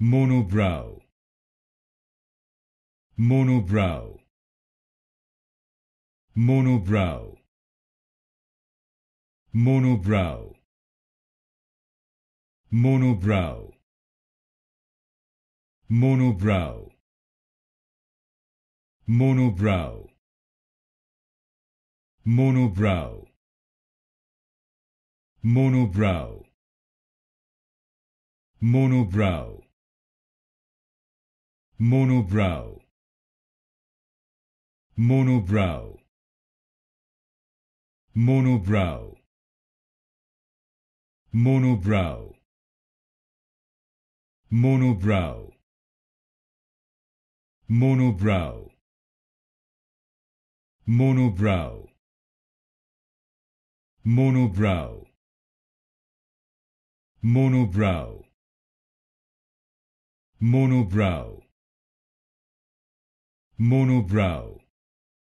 monobrow monobrow monobrow monobrow monobrow monobrow monobrow monobrow monobrow monobrow monobrow monobrow monobrow monobrow monobrow monobrow monobrow monobrow monobrow monobrow monobrow